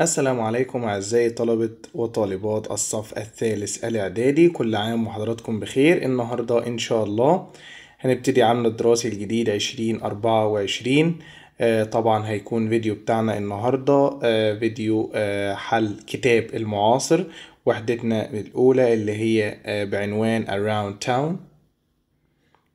السلام عليكم أعزائي طلبة وطالبات الصف الثالث الإعدادي كل عام وحضراتكم بخير النهاردة إن شاء الله هنبتدي عامنا الدراسي الجديد 2024 وعشرين آه، طبعا هيكون فيديو بتاعنا النهاردة آه، فيديو آه، حل كتاب المعاصر وحدتنا الأولى اللي هي بعنوان Around Town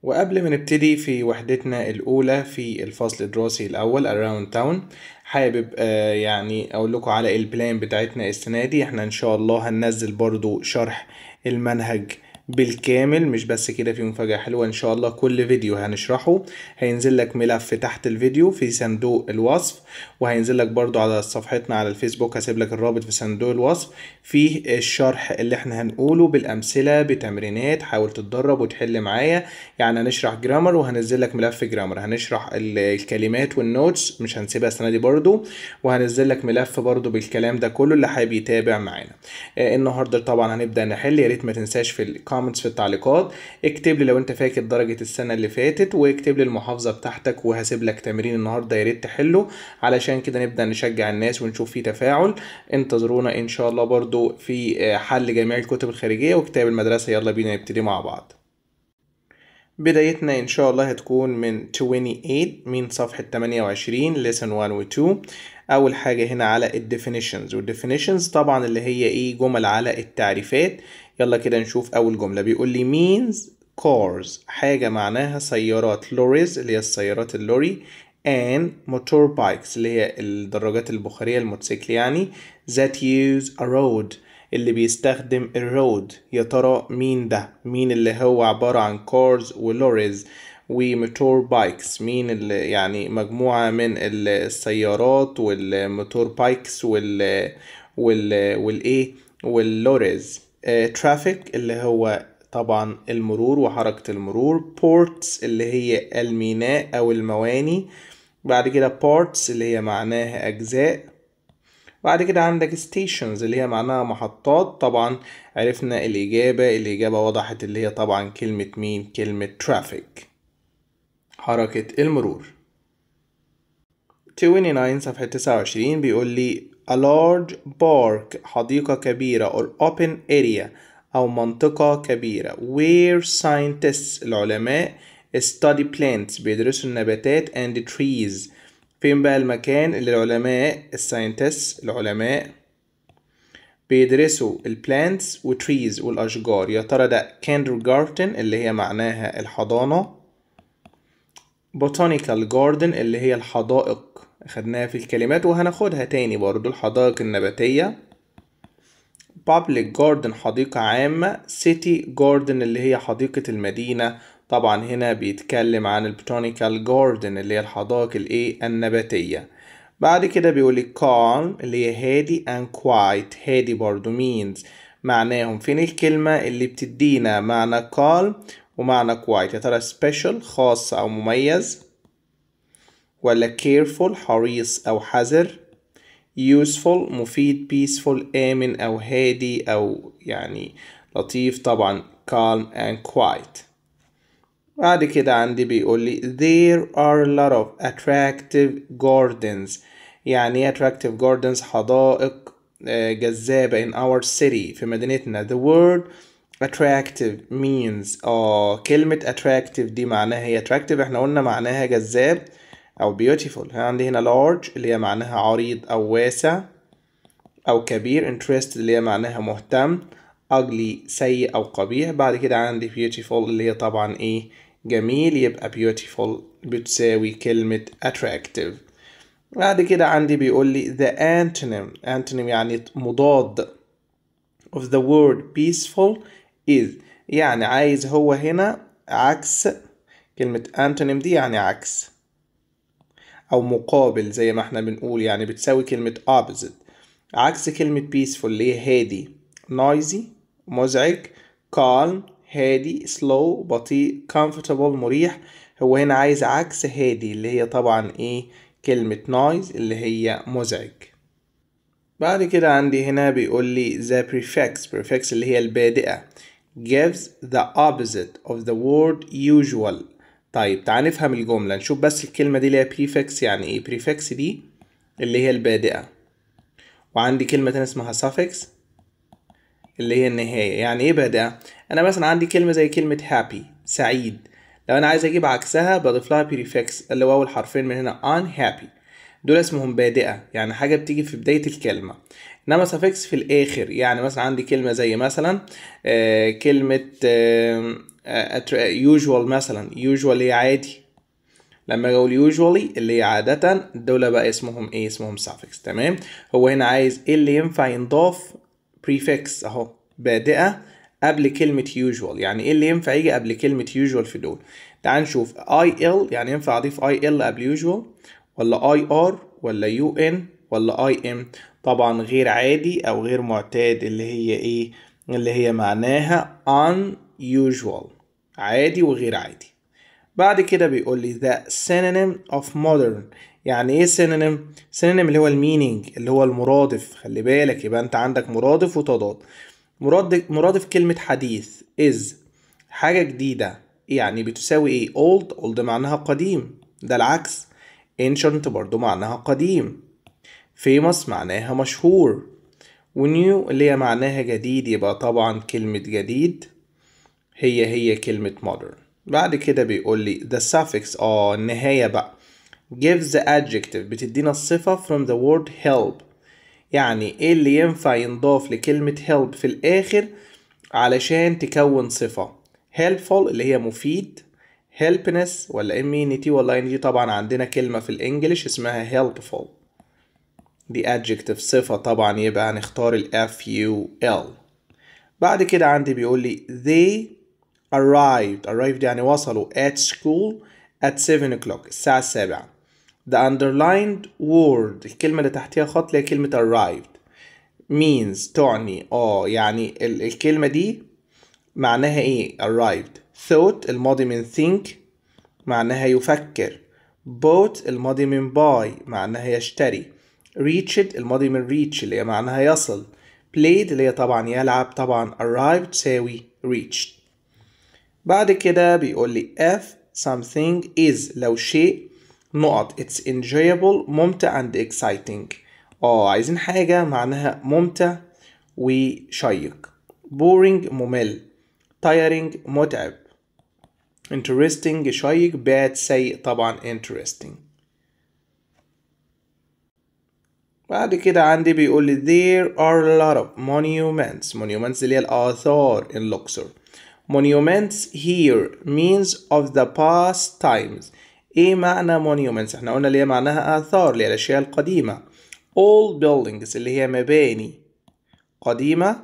وقبل ما نبتدي في وحدتنا الأولى في الفصل الدراسي الأول Around Town حابب آه، يعني أقول لكم على البلان بتاعتنا السنة دي احنا إن شاء الله هننزل برضو شرح المنهج بالكامل مش بس كده في مفاجأة حلوة ان شاء الله كل فيديو هنشرحه هينزل لك ملف تحت الفيديو في صندوق الوصف وهينزل لك برضو على صفحتنا على الفيسبوك هسيب لك الرابط في صندوق الوصف فيه الشرح اللي احنا هنقوله بالامثلة بتمرينات حاول تتدرب وتحل معايا يعني هنشرح جرامر وهنزل لك ملف جرامر هنشرح الكلمات والنوتس مش هنسيبها السنة دي برضو وهنزل لك ملف برضو بالكلام ده كله اللي حابب يتابع معانا آه، النهارده طبعا هنبدأ نحل يا ريت ما تنساش في الكومنتس في التعليقات اكتب لي لو انت فاكر درجه السنه اللي فاتت واكتب لي المحافظه بتاعتك وهسيب لك تمرين النهارده يا ريت تحله علشان كده نبدا نشجع الناس ونشوف فيه تفاعل انتظرونا ان شاء الله برضو في آه، حل جميع الكتب الخارجيه وكتاب المدرسه يلا بينا نبتدي مع بعض بدايتنا إن شاء الله هتكون من 28 من صفحة 28 lesson 1 و 2 أول حاجة هنا على الديفينيشنز definitions definitions طبعا اللي هي إيه جمل على التعريفات يلا كده نشوف أول جملة بيقول لي means cars حاجة معناها سيارات لوريز اللي هي السيارات اللوري and motor bikes اللي هي الدراجات البخارية الموتوسيكل يعني that use a road اللي بيستخدم الرود يا ترى مين ده مين اللي هو عبارة عن cars ولوريز وموتور بايكس مين اللي يعني مجموعة من السيارات والموتور بايكس وال وال والايه واللوريز ترافيك آه، اللي هو طبعا المرور وحركة المرور بورتس اللي هي الميناء أو المواني بعد كده بارتس اللي هي معناها أجزاء بعد كده عندك ستيشنز اللي هي معناها محطات طبعا عرفنا الإجابة الإجابة وضحت اللي هي طبعا كلمة مين كلمة ترافيك حركة المرور 29 صفحة 29 بيقول لي a large park حديقة كبيرة or open area أو منطقة كبيرة where scientists العلماء study plants بيدرسوا النباتات and trees فين بقى المكان اللي العلماء الساينتست العلماء بيدرسوا plants و trees والأشجار يا ترى ده kindergarten اللي هي معناها الحضانة botanical garden اللي هي الحدائق خدناها في الكلمات وهناخدها تاني برضو الحدائق النباتية public garden حديقة عامة city garden اللي هي حديقة المدينة طبعا هنا بيتكلم عن البوتانيكال garden اللي هي الحدائق الايه النباتية بعد كده بيقولك calm اللي هي هادي and quiet هادي برضو means معناهم فين الكلمة اللي بتدينا معنى calm ومعنى quiet يا ترى special خاص أو مميز ولا careful حريص أو حذر useful مفيد peaceful آمن أو هادي أو يعني لطيف طبعا calm and quiet بعد كده عندي بيقول لي there are a lot of attractive gardens يعني attractive gardens حدائق جذابة in our city في مدينتنا the word attractive means اه كلمة attractive دي معناها هي attractive احنا قلنا معناها جذاب أو beautiful عندي هنا large اللي هي معناها عريض أو واسع أو كبير interest اللي هي معناها مهتم ugly سيء أو قبيح بعد كده عندي beautiful اللي هي طبعا إيه جميل يبقى beautiful بتساوي كلمة attractive بعد كده عندي بيقول لي the antonym antonym يعني مضاد of the word peaceful is يعني عايز هو هنا عكس كلمة antonym دي يعني عكس أو مقابل زي ما احنا بنقول يعني بتساوي كلمة opposite عكس كلمة peaceful اللي هي هادي noisy مزعج calm هادي slow بطيء comfortable مريح هو هنا عايز عكس هادي اللي هي طبعا ايه كلمة noise اللي هي مزعج بعد كده عندي هنا بيقول لي the prefix prefix اللي هي البادئة gives the opposite of the word usual طيب تعال نفهم الجملة نشوف بس الكلمة دي اللي هي prefix يعني ايه prefix دي اللي هي البادئة وعندي كلمة تانية اسمها suffix اللي هي النهاية يعني ايه بادئة انا مثلا عندي كلمة زي كلمة happy سعيد لو انا عايز اجيب عكسها بضيف لها prefix اللي هو اول حرفين من هنا unhappy دول اسمهم بادئة يعني حاجة بتيجي في بداية الكلمة انما سفكس في الاخر يعني مثلا عندي كلمه زي مثلا آه، كلمه يوجوال آه، مثلا يوجوال هي عادي لما اجي اقول يوجوالي اللي هي عادة دول بقى اسمهم ايه اسمهم suffix تمام هو هنا عايز ايه اللي ينفع ينضاف prefix اهو بادئة قبل كلمة usual يعني ايه اللي ينفع يجي قبل كلمة usual في دول تعال نشوف il يعني ينفع اضيف il قبل usual ولا ir ولا un ولا im طبعا غير عادي او غير معتاد اللي هي ايه اللي هي معناها unusual عادي وغير عادي بعد كده بيقول لي the synonym of modern يعني ايه synonym synonym اللي هو المينينج اللي هو المرادف خلي بالك يبقى انت عندك مرادف وتضاد مرادف مرادف كلمة حديث is حاجة جديدة يعني بتساوي ايه old old معناها قديم ده العكس ancient برضو معناها قديم famous معناها مشهور ونيو اللي هي معناها جديد يبقى طبعا كلمة جديد هي هي كلمة modern بعد كده بيقول لي the suffix اه النهاية بقى gives the adjective بتدينا الصفة from the word help يعني ايه اللي ينفع ينضاف لكلمة help في الآخر علشان تكون صفة helpful اللي هي مفيد helpness ولا immunity ولا immunity طبعا عندنا كلمة في الإنجليش اسمها helpful دي adjective صفة طبعا يبقى هنختار ال F U L بعد كده عندي بيقول لي they arrived arrived يعني وصلوا at school at 7 o'clock الساعة السابعة the underlined word الكلمة اللي تحتها خط اللي هي كلمة arrived means تعني اه يعني الكلمة دي معناها ايه arrived thought الماضي من think معناها يفكر bought الماضي من buy معناها يشتري reached الماضي من reach اللي هي معناها يصل played اللي هي طبعا يلعب طبعا arrived تساوي reached بعد كده بيقول لي if something is لو شيء نقط it's enjoyable ممتع and exciting اه عايزين حاجة معناها ممتع وشيق boring ممل tiring متعب interesting شيق bad سيء طبعا interesting بعد كده عندي بيقول لي there are a lot of monuments monuments اللي هي الآثار in Luxor monuments here means of the past times ايه معنى monuments احنا قلنا اللي هي معناها آثار اللي هي الأشياء القديمة old buildings اللي هي مباني قديمة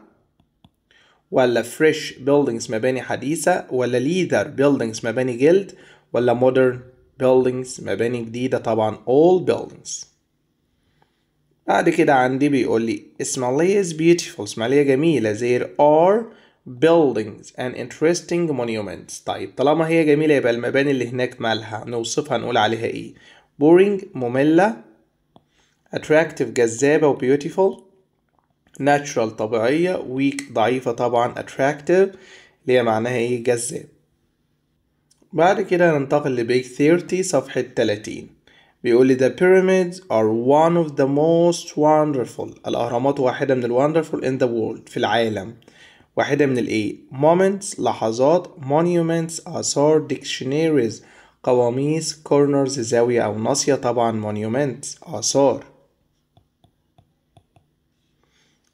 ولا fresh buildings مباني حديثة ولا leather buildings مباني جلد ولا modern buildings مباني جديدة طبعا old buildings بعد كده عندي بيقول لي إسماعيلية is beautiful إسماعيلية جميلة there are buildings and interesting monuments طيب طالما هي جميلة يبقى المباني اللي هناك مالها نوصفها نقول عليها إيه boring مملة attractive جذابة و beautiful natural طبيعية weak ضعيفة طبعا attractive اللي هي معناها إيه جذاب بعد كده ننتقل لبيج 30 صفحة 30 بيقول لي the pyramids are one of the most wonderful الأهرامات واحدة من ال wonderful in the world في العالم واحدة من الايه moments لحظات monuments آثار dictionaries قواميس corners زاوية أو ناصية طبعا monuments آثار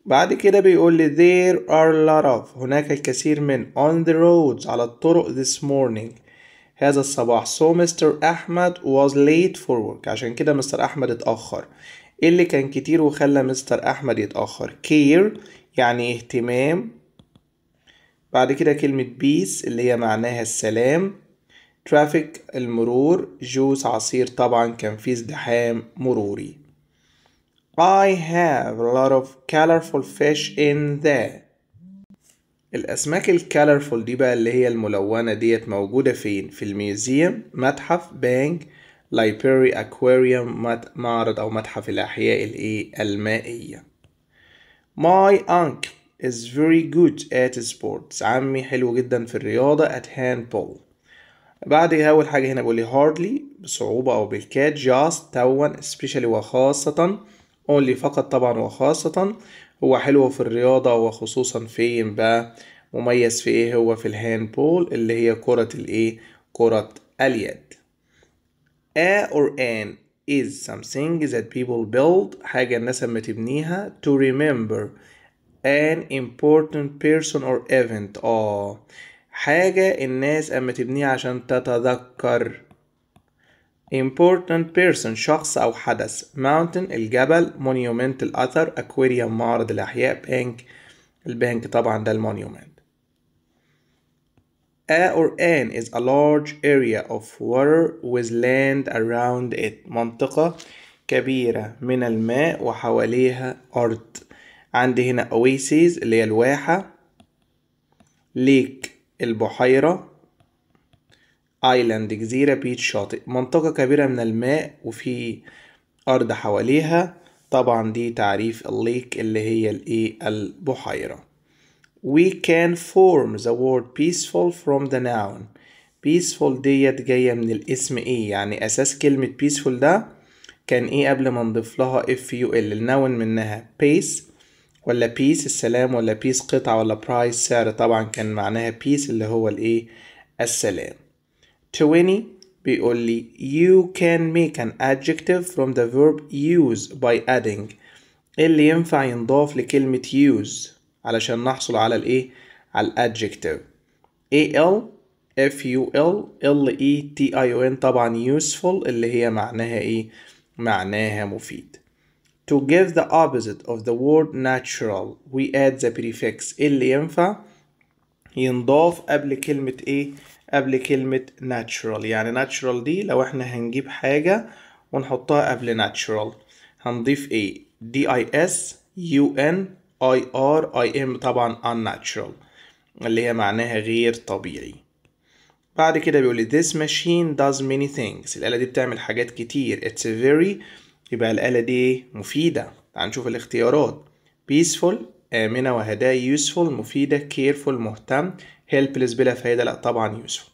بعد كده بيقول لي there are a lot of هناك الكثير من on the roads على الطرق this morning هذا الصباح so مستر أحمد was late for work عشان كده مستر أحمد اتأخر ايه اللي كان كتير وخلى مستر أحمد يتأخر care يعني اهتمام بعد كده كلمة peace اللي هي معناها السلام ترافيك المرور جوز عصير طبعا كان في ازدحام مروري I have a lot of colorful fish in there الأسماك الكالرفول دي بقى اللي هي الملونة ديت موجودة فين؟ في الميوزيوم متحف بانج لايبراري أكواريوم معرض أو متحف الأحياء الإيه المائية. My uncle is very good at sports عمي حلو جدا في الرياضة at handball بعد أول حاجة هنا بقولي hardly بصعوبة أو بالكاد just توا especially وخاصة only فقط طبعا وخاصة هو حلو في الرياضة وخصوصا فين بقى مميز في ايه هو في الهاند بول اللي هي كرة الايه كرة اليد a or an is something that people build حاجة الناس اما تبنيها to remember an important person or event اه حاجة الناس اما تبنيها عشان تتذكر important person شخص أو حدث mountain الجبل monument الأثر aquarium معرض الأحياء bank البنك طبعا ده المونيومنت A or an is a large area of water with land around it منطقة كبيرة من الماء وحواليها أرض عندي هنا oasis اللي هي الواحة lake البحيرة ايلاند جزيرة بيتش شاطئ منطقة كبيرة من الماء وفي ارض حواليها طبعا دي تعريف الليك اللي هي الايه البحيرة we can form the word peaceful from the noun peaceful ديت جاية من الاسم ايه يعني اساس كلمة peaceful ده كان ايه قبل ما نضيف لها اف يو ال الناون منها peace ولا بيس السلام ولا بيس قطعة ولا برايس سعر طبعا كان معناها بيس اللي هو الايه السلام 20 بيقول لي you can make an adjective from the verb use by adding اللي ينفع ينضاف لكلمة use علشان نحصل على الايه على الادجكتيف A L F U L L E T I O N طبعا useful اللي هي معناها ايه معناها مفيد to give the opposite of the word natural we add the prefix اللي ينفع ينضاف قبل كلمة ايه قبل كلمة natural يعني natural دي لو احنا هنجيب حاجة ونحطها قبل natural هنضيف ايه دي اي اس يو ان اي ار اي ام طبعا unnatural اللي هي معناها غير طبيعي بعد كده بيقول لي this machine does many things الآلة دي بتعمل حاجات كتير it's very يبقى الآلة دي مفيدة هنشوف الاختيارات peaceful آمنة وهدايا useful مفيدة careful مهتم helpless بلا فايدة لأ طبعا useful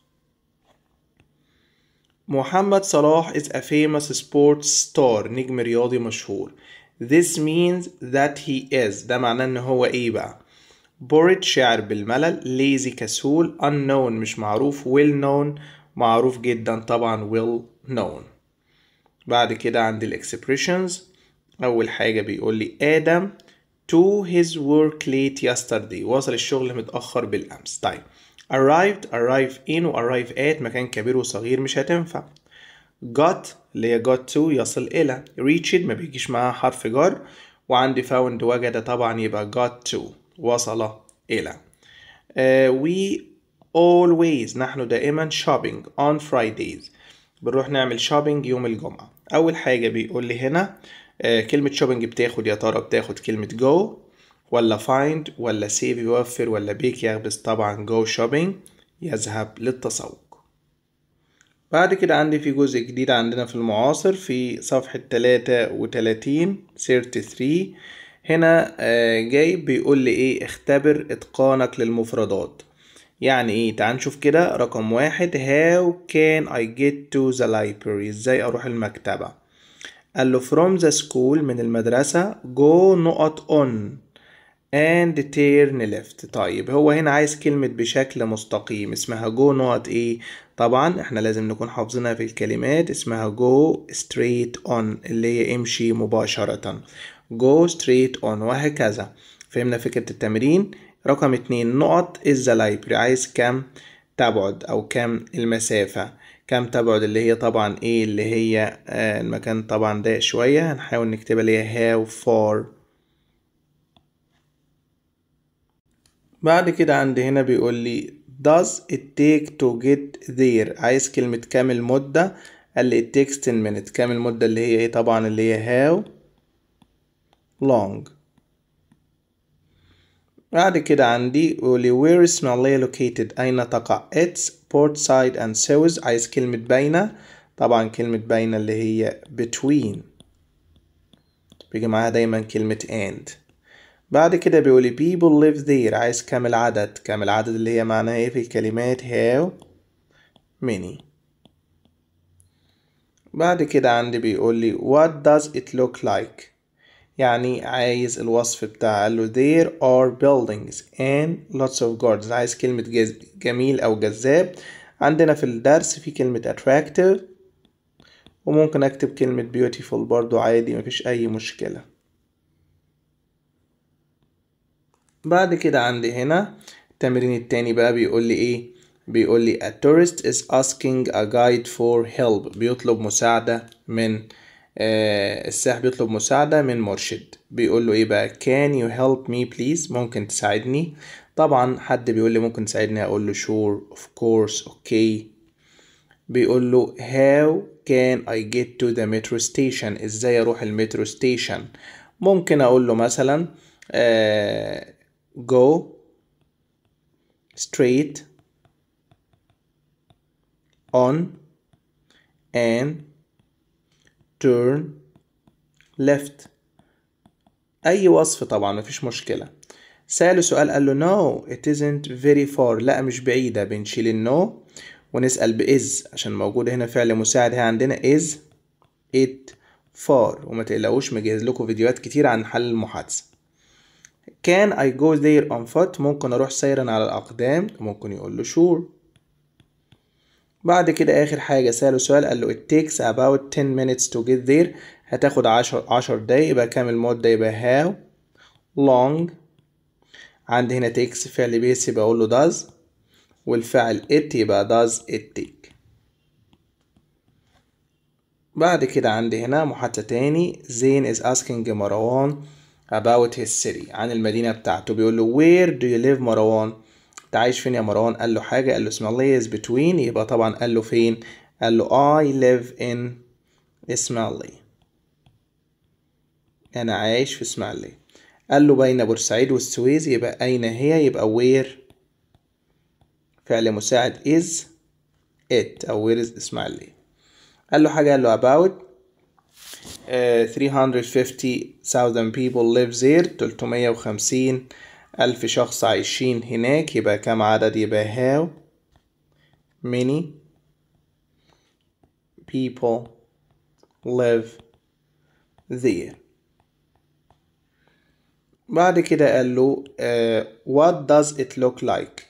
محمد صلاح is a famous sports star نجم رياضي مشهور This means that he is ده معناه ان هو ايه بقى bored شاعر بالملل lazy كسول unknown مش معروف well known معروف جدا طبعا well known بعد كده عند الاكسبريشنز اول حاجة بيقول لي ادم to his work late yesterday وصل الشغل متأخر بالأمس طيب arrived arrive in و arrive at مكان كبير وصغير مش هتنفع got اللي هي got to يصل إلى reached ما بيجيش معاها حرف جر وعندي found وجد طبعا يبقى got to وصل إلى uh, we always نحن دائما shopping on Fridays بنروح نعمل shopping يوم الجمعة اول حاجه بيقول لي هنا آه، كلمه شوبينج بتاخد يا ترى بتاخد كلمه جو ولا فايند ولا سيف يوفر ولا بيك يخبز طبعا جو شوبينج يذهب للتسوق بعد كده عندي في جزء جديد عندنا في المعاصر في صفحة تلاتة وتلاتين سيرت ثري هنا آه، جاي بيقول لي ايه اختبر اتقانك للمفردات يعني ايه تعال نشوف كده رقم واحد how can I get to the library ازاي اروح المكتبة قال له from the school من المدرسة go نقط on and turn left طيب هو هنا عايز كلمة بشكل مستقيم اسمها go نقط ايه طبعا احنا لازم نكون حافظينها في الكلمات اسمها go straight on اللي هي امشي مباشرة go straight on وهكذا فهمنا فكرة التمرين رقم اتنين نقط الزلايبري عايز كام تبعد او كام المسافة كام تبعد اللي هي طبعا ايه اللي هي آه، المكان طبعا ضيق شوية هنحاول نكتبها اللي هي how far بعد كده عند هنا بيقول لي does it take to get there عايز كلمة كام المدة قال لي it takes 10 minutes كام المدة اللي هي ايه طبعا اللي هي how long بعد كده عندي قولي where is Malaya located أين تقع its port side and south عايز كلمة بين طبعا كلمة بين اللي هي between بيجي معاها دايما كلمة and بعد كده بيقولي people live there عايز كام العدد كام العدد اللي هي معناها ايه في الكلمات how many بعد كده عندي بيقولي what does it look like يعني عايز الوصف بتاع قال له there are buildings and lots of gardens عايز كلمة جميل أو جذاب عندنا في الدرس في كلمة attractive وممكن أكتب كلمة beautiful برضو عادي مفيش أي مشكلة بعد كده عندي هنا التمرين التاني بقى بيقول لي إيه بيقول لي a tourist is asking a guide for help بيطلب مساعدة من آه، السائح بيطلب مساعدة من مرشد بيقول له ايه بقى can you help me please ممكن تساعدني طبعا حد بيقول لي ممكن تساعدني اقول له sure of course okay بيقول له how can I get to the metro station ازاي اروح المترو ستيشن ممكن اقول له مثلا آه go straight on and turn left أي وصف طبعا مفيش مشكلة سأله سؤال قال له no it isn't very far لا مش بعيدة بنشيل النو ونسأل بإز عشان موجود هنا فعل مساعد هي عندنا is it far وما تقلقوش مجهز لكم فيديوهات كتير عن حل المحادثة can I go there on foot ممكن أروح سيرا على الأقدام ممكن يقول له sure بعد كده آخر حاجة سأله سؤال قال له it takes about 10 minutes to get there هتاخد عشر عشر دقايق يبقى كام المدة يبقى how long عندي هنا takes فعل بيس يبقى أقول له does والفعل it يبقى does it take بعد كده عندي هنا محادثة تاني زين is asking مروان about his city عن المدينة بتاعته بيقول له where do you live مروان انت عايش فين يا مروان قال له حاجه قال له اسماعيليه از بتوين يبقى طبعا قال له فين قال له اي ليف ان اسماعيليه انا عايش في اسماعيليه قال له بين بورسعيد والسويس يبقى اين هي يبقى وير فعل مساعد از ات او وير از اسماعيليه قال له حاجه قال له about آه، uh, 350,000 people live there 350 ألف شخص عايشين هناك يبقى كم عدد يبقى how many people live there بعد كده قال له uh, what does it look like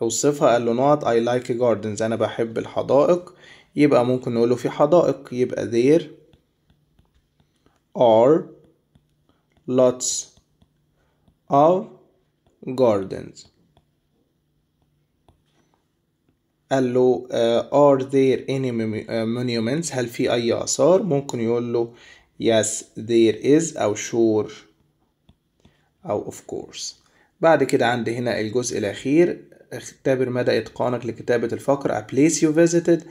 وصفها قال له not I like gardens أنا بحب الحدائق يبقى ممكن نقول له في حدائق يبقى there are lots of gardens قال له uh, are there any آه، monuments هل في أي آثار ممكن يقول له yes there is أو sure أو of course بعد كده عندي هنا الجزء الأخير اختبر مدى إتقانك لكتابة الفقر a place you visited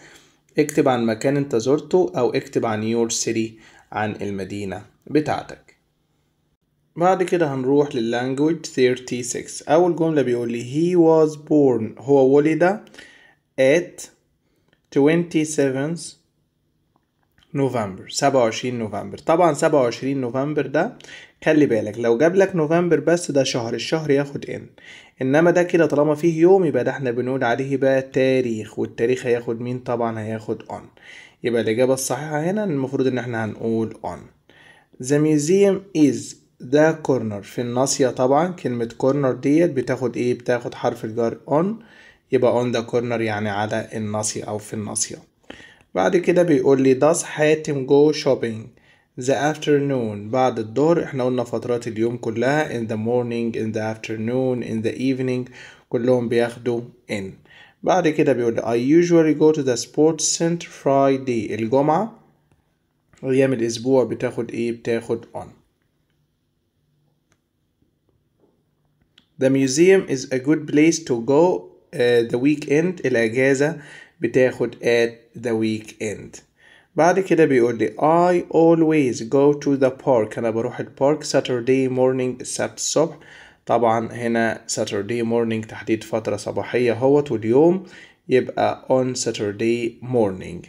اكتب عن مكان انت زرته أو اكتب عن your city عن المدينة بتاعتك بعد كده هنروح للlanguage 36 أول جملة بيقول لي he was born هو ولد at 27th نوفمبر 27 نوفمبر طبعا 27 نوفمبر ده خلي بالك لو جاب لك نوفمبر بس ده شهر الشهر ياخد ان انما ده كده طالما فيه يوم يبقى ده احنا بنقول عليه بقى تاريخ والتاريخ هياخد مين طبعا هياخد on يبقى الاجابة الصحيحة هنا المفروض ان احنا هنقول on The museum is ده كورنر في الناصية طبعا كلمة كورنر ديت بتاخد ايه بتاخد حرف الجر اون يبقى اون ده كورنر يعني على الناصية او في الناصية بعد كده بيقول لي does حاتم go shopping the afternoon بعد الظهر احنا قلنا فترات اليوم كلها in the morning in the afternoon in the evening كلهم بياخدوا in بعد كده بيقول I usually go to the sports center Friday الجمعة أيام الأسبوع بتاخد إيه بتاخد on The museum is a good place to go uh, the weekend الأجازة بتاخد at the weekend بعد كده بيقول لي I always go to the park أنا بروح البارك Saturday morning السبت الصبح طبعا هنا Saturday morning تحديد فترة صباحية هوت واليوم يبقى on Saturday morning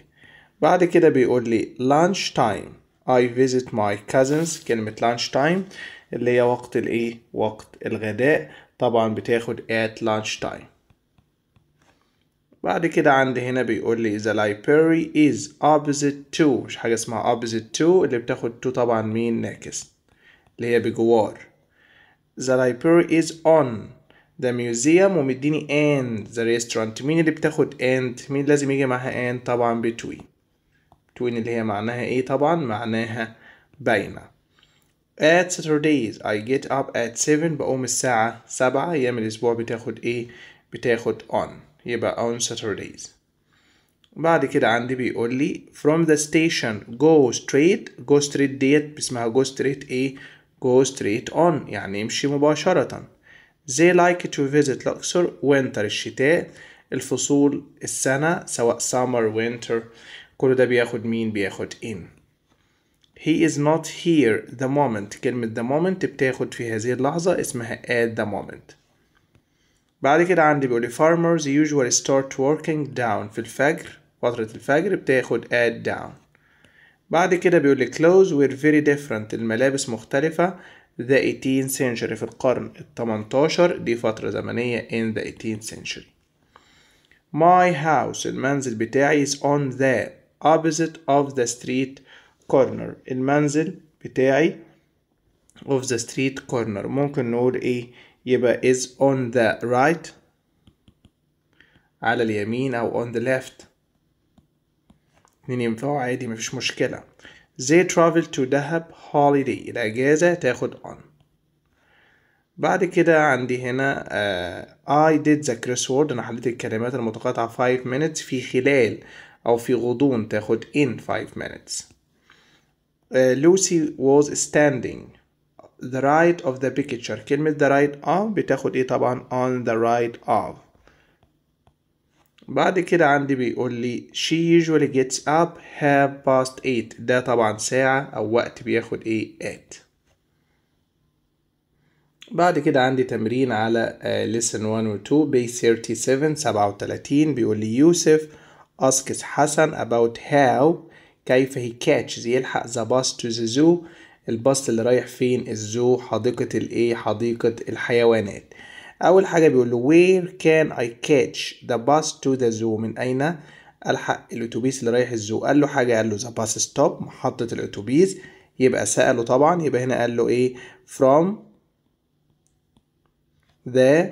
بعد كده بيقول لي lunch time I visit my cousins كلمة lunch time اللي هي وقت الايه وقت الغداء طبعا بتاخد at lunch time بعد كده عندي هنا بيقول لي the library is opposite to مش حاجة اسمها opposite to اللي بتاخد to طبعا مين ناكس اللي هي بجوار the library is on the museum ومديني and the restaurant مين اللي بتاخد and مين لازم يجي معاها and طبعا between between اللي هي معناها ايه طبعا معناها باينه at Saturdays I get up at 7 بقوم الساعة 7 أيام الأسبوع بتاخد إيه؟ بتاخد on يبقى on Saturdays بعد كده عندي بيقول لي from the station go straight go straight ديت اسمها go straight إيه؟ go straight on يعني امشي مباشرة they like to visit Luxor winter الشتاء الفصول السنة سواء summer winter كل ده بياخد مين بياخد in he is not here the moment كلمة the moment بتاخد في هذه اللحظة اسمها at the moment بعد كده عندي بيقولي farmers usually start working down في الفجر فترة الفجر بتاخد at down بعد كده بيقولي clothes were very different الملابس مختلفة the 18th century في القرن التمنتاشر دي فترة زمنية in the 18th century my house المنزل بتاعي is on the opposite of the street corner المنزل بتاعي of the street corner ممكن نقول ايه يبقى is on the right على اليمين او on the left اتنين ينفعوا عادي مفيش مشكلة they travel to دهب holiday الأجازة تاخد on بعد كده عندي هنا uh, I did the crossword أنا حليت الكلمات المتقاطعة 5 minutes في خلال أو في غضون تاخد in 5 minutes Lucy was standing the right of the picture كلمة the right of بتاخد ايه طبعا on the right of بعد كده عندي بيقول لي she usually gets up half past eight ده طبعا ساعة أو وقت بياخد ايه at بعد كده عندي تمرين على uh, lesson one و two page 37 37 بيقول لي يوسف asks حسن about how كيف هي كاتشز يلحق ذا باس تو ذا زو الباص اللي رايح فين الزو حديقة الايه حديقة الحيوانات اول حاجة بيقول له where can I catch the bus to the zoo من اين الحق الاتوبيس اللي رايح الزو قال له حاجة قال له the bus stop محطة الاتوبيس يبقى سأله طبعا يبقى هنا قال له ايه from the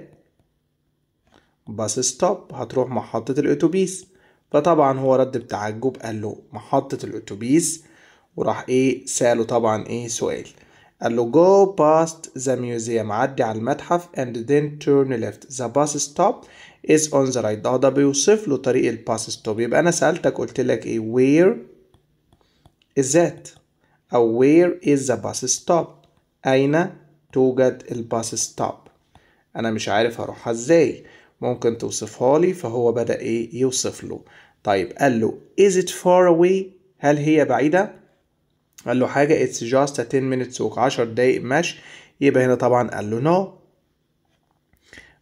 bus stop هتروح محطة الاتوبيس فطبعا هو رد بتعجب قال له محطة الأتوبيس وراح إيه سأله طبعا إيه سؤال قال له go past the museum عدي على المتحف and then turn left the bus stop is on the right ده, ده بيوصف له طريق الباس ستوب يبقى أنا سألتك قلت لك إيه where is that أو where is the bus stop أين توجد الباس ستوب أنا مش عارف هروحها إزاي ممكن توصفها لي فهو بدأ إيه يوصف له طيب قال له is it far away هل هي بعيدة قال له حاجة it's just a 10 minutes walk 10 دقايق مشي يبقى هنا طبعا قال له no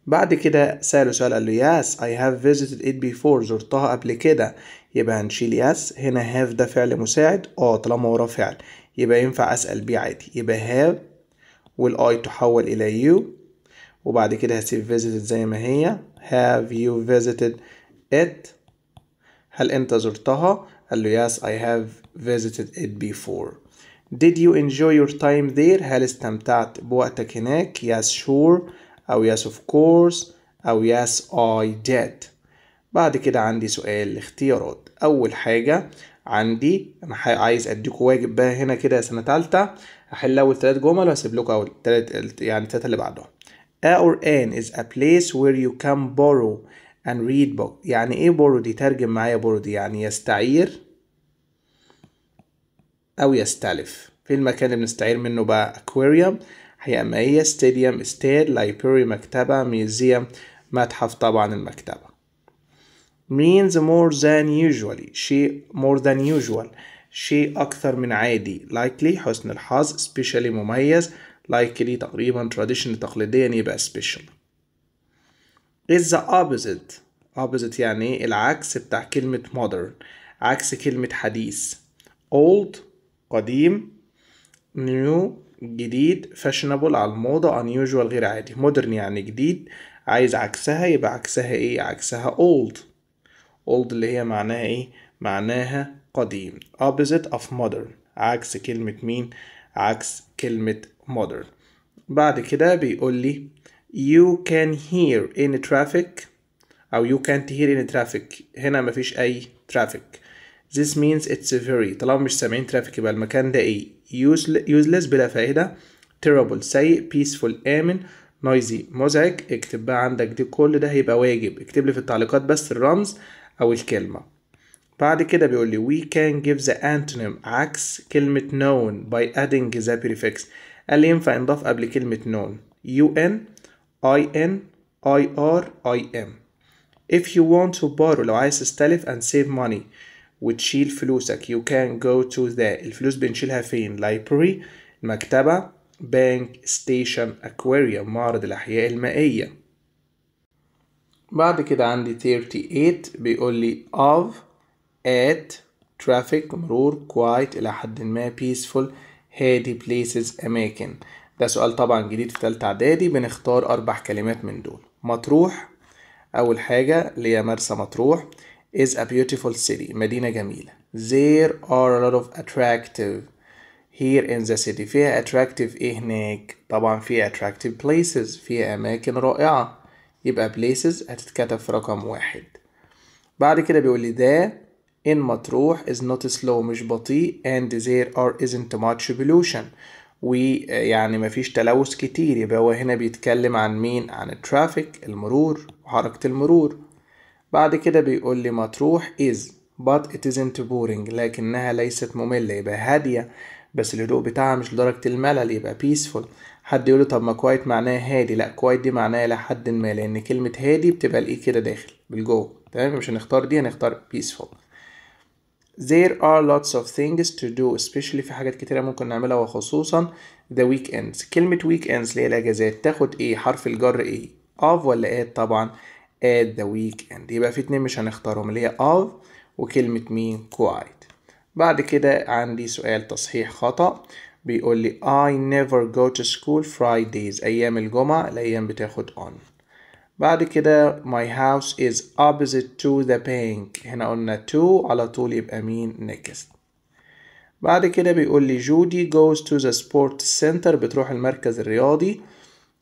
بعد كده سأله سؤال قال له yes I have visited it before زرتها قبل كده يبقى هنشيل yes هنا have ده فعل مساعد اه طالما وراه فعل يبقى ينفع أسأل بيه عادي يبقى have والاي I تحول إلى you وبعد كده هسيب visited زي ما هي have you visited it هل انت زرتها قال له yes I have visited it before did you enjoy your time there هل استمتعت بوقتك هناك yes sure أو yes of course أو yes I did بعد كده عندي سؤال الاختيارات أول حاجة عندي أنا عايز أديكوا واجب بقى هنا كده سنة تالتة هحل أول تلات جمل واسيب لكم أول تلات يعني التلاتة اللي بعدهم A or is a place where you can borrow and read book يعني ايه borrow دي ترجم معايا borrow دي يعني يستعير او يستلف في المكان اللي بنستعير منه بقى aquarium حيامية stadium استاد library مكتبة museum متحف طبعا المكتبة means more than usually شيء more than usual شيء أكثر من عادي likely حسن الحظ especially مميز likely تقريبا تراديشن تقليديا يبقى سبيشال is the opposite opposite يعني العكس بتاع كلمة modern عكس كلمة حديث old قديم new جديد fashionable على الموضة unusual غير عادي modern يعني جديد عايز عكسها يبقى عكسها ايه عكسها old old اللي هي معناها ايه معناها قديم opposite of modern عكس كلمة مين عكس كلمة modern بعد كده بيقول لي you can hear any traffic أو you can't hear any traffic هنا مفيش أي traffic this means it's very طالما مش سامعين traffic يبقى المكان ده إيه useless بلا فائدة terrible سيء peaceful آمن noisy مزعج اكتب بقى عندك دي كل ده هيبقى واجب اكتب لي في التعليقات بس الرمز أو الكلمة بعد كده بيقول لي we can give the antonym عكس كلمة known by adding the prefix قال لي ينفع نضاف قبل كلمة نون يو ان اي ان اي ار اي ام If you want to borrow لو عايز تستلف and save money وتشيل فلوسك you can go to the الفلوس بنشيلها فين library المكتبة bank station aquarium معرض الأحياء المائية بعد كده عندي 38 بيقول لي of at traffic مرور quiet إلى حد ما peaceful هادي بليسز أماكن ده سؤال طبعا جديد في تالتة إعدادي بنختار أربع كلمات من دول مطروح أول حاجة اللي هي مرسى مطروح is a beautiful city مدينة جميلة there are a lot of attractive here in the city فيها attractive ايه هناك طبعا فيها attractive places فيها اماكن رائعة يبقى places هتتكتب في رقم واحد بعد كده بيقول لي ده إن مطروح is not slow مش بطيء and there are isn't much pollution ويعني مفيش تلوث كتير يبقى هو هنا بيتكلم عن مين عن الترافيك المرور وحركة المرور بعد كده بيقول لي مطروح is but it isn't boring لكنها ليست مملة يبقى هادية بس الهدوء بتاعها مش لدرجة الملل يبقى peaceful حد يقول طب ما كويت معناه هادي لا كويت دي معناها لحد ما لأن كلمة هادي بتبقى الإيه كده داخل بالجو تمام مش هنختار دي هنختار peaceful There are lots of things to do especially في حاجات كتيرة ممكن نعملها وخصوصا the weekends كلمة weekends اللي هي الأجازات تاخد إيه حرف الجر إيه of ولا at طبعا at the weekend يبقى في اتنين مش هنختارهم اللي هي of وكلمة مين quiet بعد كده عندي سؤال تصحيح خطأ بيقول لي I never go to school Fridays أيام الجمعة الأيام بتاخد on بعد كده my house is opposite to the bank هنا قلنا to على طول يبقى مين next بعد كده بيقول لي جودي goes to the sports center بتروح المركز الرياضي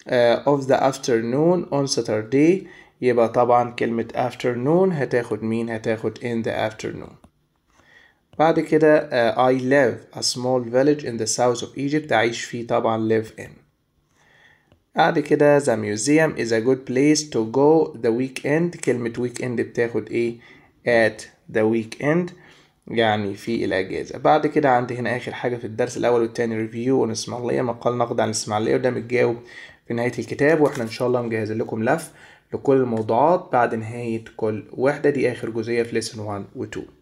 uh, of the afternoon on Saturday يبقى طبعا كلمة afternoon هتاخد مين هتاخد in the afternoon بعد كده uh, I live a small village in the south of Egypt أعيش فيه طبعا live in بعد كده the museum is a good place to go the weekend كلمة weekend بتاخد ايه at the weekend يعني في الأجازة بعد كده عندي هنا آخر حاجة في الدرس الأول والتاني ريفيو والإسماعيلية مقال نقد عن الإسماعيلية وده متجاوب في نهاية الكتاب وإحنا إن شاء الله مجهزين لكم لف لكل الموضوعات بعد نهاية كل وحدة دي آخر جزئية في lesson 1 و 2